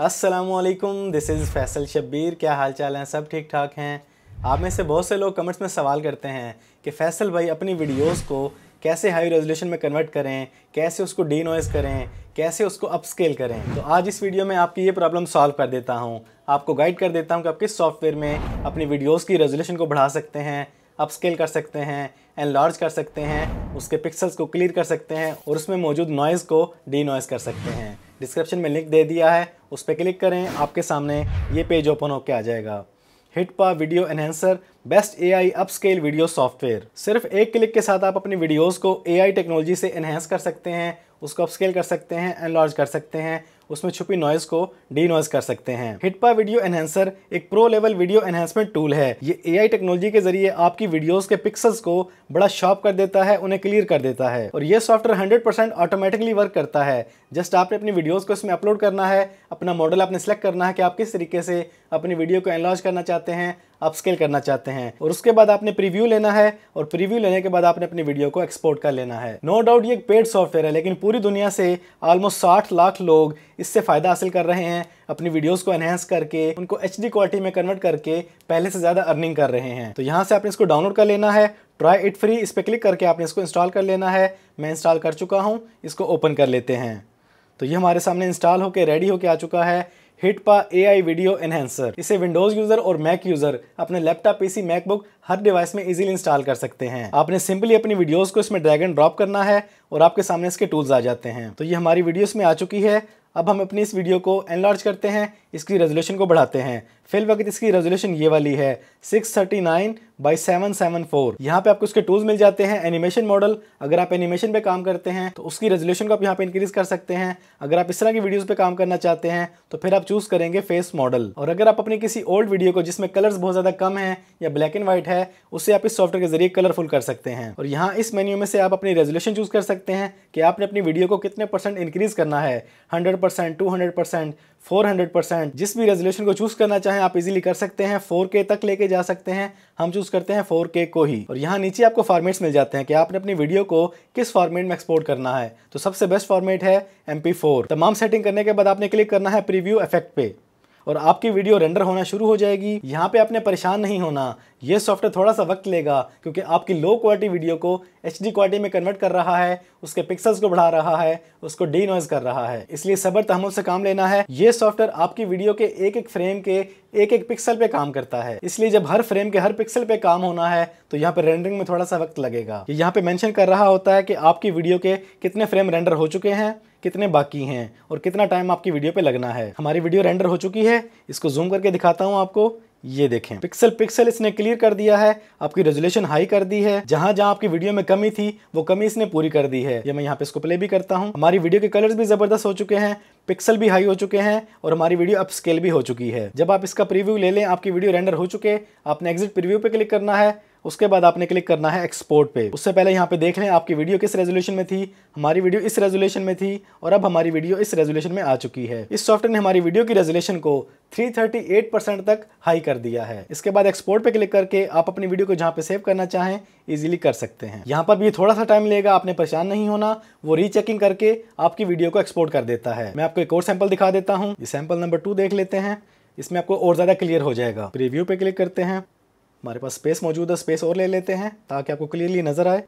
Aslam this is Faisal Shabbir क्या हाल चाल हैं सब ठीक ठाक हैं आप में से बहुत से लोग कमेंट्स में सवाल करते हैं कि फैसल भाई अपनी वीडियोस को कैसे हाई रेजोल्यूशन में कन्वर्ट करें कैसे उसको डी नोइज़ करें कैसे उसको अपस्केल करें तो आज इस वीडियो में आपकी ये प्रॉब्लम सॉल्व कर देता हूँ आपको गाइड कर देता हूँ कि आप किस सॉफ्टवेयर में अपनी वीडियोज़ की रेजोल्यूशन को बढ़ा सकते हैं अपस्केल कर सकते हैं एनलार्ज कर सकते हैं उसके पिक्सल्स को क्लियर कर सकते हैं और उसमें मौजूद नॉइज़ को डी नॉइज़ कर सकते हैं डिस्क्रिप्शन में लिंक दे दिया है उस पर क्लिक करें आपके सामने ये पेज ओपन होकर आ जाएगा HitPaw video enhancer best AI upscale video software सिर्फ एक क्लिक के साथ आप अपनी वीडियोस को एआई टेक्नोलॉजी से एनहेंस कर सकते हैं उसको अपस्केल कर सकते हैं एनलार्ज कर सकते हैं उसमें छुपी नॉइज को डी नॉइज कर सकते हैं हिटपा वीडियो एनहेंसर एक pro level video enhancement tool है ये एआई टेक्नोलॉजी के जरिए आपकी वीडियोस के पिक्सल्स को बड़ा शॉर्प कर देता है उन्हें क्लियर कर देता है और ये software hundred percent automatically work करता है जस्ट आपने अपनी वीडियोज़ को इसमें अपलोड करना है अपना मॉडल आपने सेलेक्ट करना है कि आप किस तरीके से अपनी वीडियो को एनलॉज करना चाहते हैं अपस्केल करना चाहते हैं और उसके बाद आपने प्रीव्यू लेना है और प्रीव्यू लेने के बाद आपने अपनी वीडियो को एक्सपोर्ट कर लेना है नो no डाउट ये एक पेड सॉफ्टवेयर है लेकिन पूरी दुनिया से ऑलमोस्ट साठ लाख लोग इससे फ़ायदा हासिल कर रहे हैं अपनी वीडियोस को एनहेंस करके उनको एच क्वालिटी में कन्वर्ट करके पहले से ज़्यादा अर्निंग कर रहे हैं तो यहाँ से आपने इसको डाउनलोड कर लेना है ट्राई इट फ्री इस पर क्लिक करके आपने इसको इंस्टॉल कर लेना है मैं इंस्टॉल कर चुका हूँ इसको ओपन कर लेते हैं तो ये हमारे सामने इंस्टॉल होकर रेडी होकर आ चुका है हिटपा आई वीडियो एनहेंसर इसे विंडोज यूजर और मैक यूजर अपने लैपटॉप पीसी मैकबुक हर डिवाइस में इजीली इंस्टॉल कर सकते हैं आपने सिंपली अपनी वीडियोस को इसमें ड्रैग एंड ड्रॉप करना है और आपके सामने इसके टूल्स आ जाते हैं तो ये हमारी वीडियोस में आ चुकी है अब हम अपनी इस वीडियो को एनलॉर्ज करते हैं इसकी रेजोल्यूशन को बढ़ाते हैं फिल वक्त इसकी रेजोल्यूशन ये वाली है 639 thirty nine by seven seven four यहाँ पे आपको इसके टूल्स मिल जाते हैं एनिमेशन मॉडल अगर आप एनिमेशन पे काम करते हैं तो उसकी रेजोल्यूशन को आप यहाँ पे इंक्रीज कर सकते हैं अगर आप इस तरह की वीडियोस पे काम करना चाहते हैं तो फिर आप चूज करेंगे फेस मॉडल और अगर आप अपनी किसी ओल्ड वीडियो को जिसमें कलर्स बहुत ज़्यादा कम है या ब्लैक एंड व्हाइट है उसे आप इस सॉफ्टवेयर के जरिए कलरफुल कर सकते हैं और यहाँ इस मेन्यू में से आप अपनी रेजोल्यूशन चूज कर सकते हैं कि आपने अपनी वीडियो को कितने परसेंट इंक्रीज करना है hundred percent two hundred percent 400 percent जिस भी रेजोल्यूशन को चूज करना चाहें आप इजीली कर सकते हैं 4K तक लेके जा सकते हैं हम चूज करते हैं 4K को ही और यहाँ नीचे आपको फॉर्मेट्स मिल जाते हैं कि आपने अपनी वीडियो को किस फॉर्मेट में एक्सपोर्ट करना है तो सबसे बेस्ट फॉर्मेट है एम तमाम सेटिंग करने के बाद आपने क्लिक करना है प्रीव्यू इफेक्ट पे और आपकी वीडियो रेंडर होना शुरू हो जाएगी यहाँ पे आपने परेशान नहीं होना ये सॉफ्टवेयर थोड़ा सा वक्त लेगा क्योंकि आपकी लो क्वालिटी वीडियो को एच क्वालिटी में कन्वर्ट कर रहा है उसके पिक्सल्स को बढ़ा रहा है उसको डी कर रहा है इसलिए सबर तहमुल से काम लेना है ये सॉफ्टवेयर आपकी वीडियो के एक एक फ्रेम के एक एक पिक्सल पे काम करता है इसलिए जब हर फ्रेम के हर पिक्सल पे काम होना है तो यहाँ पे रेंडरिंग में थोड़ा सा वक्त लगेगा यहाँ पे मैंशन कर रहा होता है कि आपकी वीडियो के कितने फ्रेम रेंडर हो चुके हैं कितने बाकी हैं और कितना टाइम आपकी वीडियो पे लगना है हमारी वीडियो रेंडर हो चुकी है इसको जूम करके दिखाता हूँ आपको ये देखें पिक्सल पिक्सल इसने क्लियर कर दिया है आपकी रेजोल्यूशन हाई कर दी है जहां जहां आपकी वीडियो में कमी थी वो कमी इसने पूरी कर दी है ये मैं यहाँ पे इसको प्ले भी करता हूँ हमारी वीडियो के कलर्स भी ज़बरदस्त हो चुके हैं पिक्सल भी हाई हो चुके हैं और हमारी वीडियो अप स्केल भी हो चुकी है जब आप इसका प्रिव्यू ले लें आपकी वीडियो रेंडर हो चुके आपने एग्जिट प्रिव्यू पे क्लिक करना है उसके बाद आपने क्लिक करना है एक्सपोर्ट पे उससे पहले यहाँ पे देख लें आपकी वीडियो किस रेजोल्यूशन में थी हमारी वीडियो इस रेजोल्यूशन में थी और अब हमारी वीडियो इस रेजोल्यूशन में आ चुकी है इस सॉफ्टवेयर ने हमारी वीडियो की रेजोल्यूशन को 338 परसेंट तक हाई कर दिया है इसके बाद एक्सपोर्ट पे क्लिक करके आप अपनी वीडियो को जहाँ पे सेव करना चाहें इजीली कर सकते हैं यहाँ पर भी थोड़ा सा टाइम लेगा आपने परेशान नहीं होना वो रीचेकिंग करके आपकी वीडियो को एक्सपोर्ट कर देता है मैं आपको एक और सैंपल दिखा देता हूँ सैंपल नंबर टू देख लेते हैं इसमें आपको और ज़्यादा क्लियर हो जाएगा प्रीव्यू पे क्लिक करते हैं हमारे पास स्पेस मौजूद है स्पेस और ले लेते हैं ताकि आपको क्लियरली नज़र आए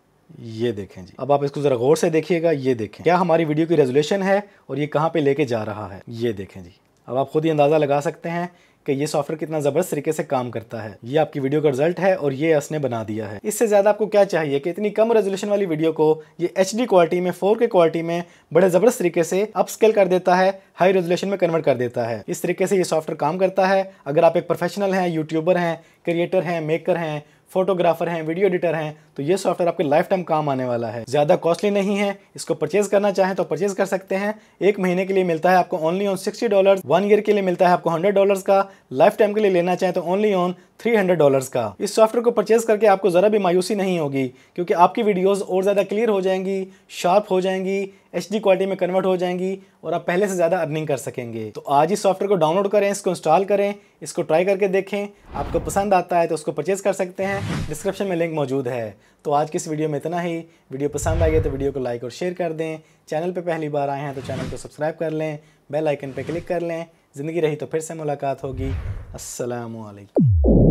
ये देखें जी अब आप इसको ज़रा गौर से देखिएगा ये देखें क्या हमारी वीडियो की रेजोल्यूशन है और ये कहाँ पे लेके जा रहा है ये देखें जी अब आप खुद ही अंदाज़ा लगा सकते हैं कि ये सॉफ्टवेयर कितना ज़बरदस्त तरीके से काम करता है ये आपकी वीडियो का रिजल्ट है और ये इसने बना दिया है इससे ज़्यादा आपको क्या चाहिए कि इतनी कम रेजोल्यूशन वाली वीडियो को ये एच क्वालिटी में फोर के क्वालिटी में बड़े ज़बरदस्त तरीके से अपस्केल कर देता है हाई रेजोल्यूशन में कन्वर्ट कर देता है इस तरीके से ये सॉफ्टवेयर काम करता है अगर आप एक प्रोफेशनल हैं यूट्यूबर हैं क्रिएटर हैं मेकर हैं फोटोग्राफर हैं वीडियो एडिटर हैं तो ये सॉफ्टवेयर आपके लाइफ टाइम काम आने वाला है ज़्यादा कॉस्टली नहीं है इसको परचेज करना चाहें तो परचेज कर सकते हैं एक महीने के लिए मिलता है आपको only on sixty dollar one year के लिए मिलता है आपको हंड्रेड डॉलर का लाइफ टाइम के लिए लेना चाहें तो only on three hundred dollars का इस सॉफ्टवेयर को परचेज करके आपको ज़रा भी मायूसी नहीं होगी क्योंकि आपकी वीडियोज़ और ज़्यादा क्लियर हो जाएंगी शार्प हो जाएंगी एच क्वालिटी में कन्वर्ट हो जाएंगी और आप पहले से ज़्यादा अर्निंग कर सकेंगे तो आज इस सॉफ्टवेयर को डाउनलोड करें इसको इंस्टॉल करें इसको ट्राई करके देखें आपको पसंद आता है तो उसको परचेज़ कर सकते हैं डिस्क्रिप्शन में लिंक मौजूद है तो आज की इस वीडियो में इतना ही वीडियो पसंद आ गया तो वीडियो को लाइक और शेयर कर दें चैनल पर पहली बार आए हैं तो चैनल को सब्सक्राइब कर लें बेल आइकन पर क्लिक कर लें ज़िंदगी रही तो फिर से मुलाकात होगी असलकम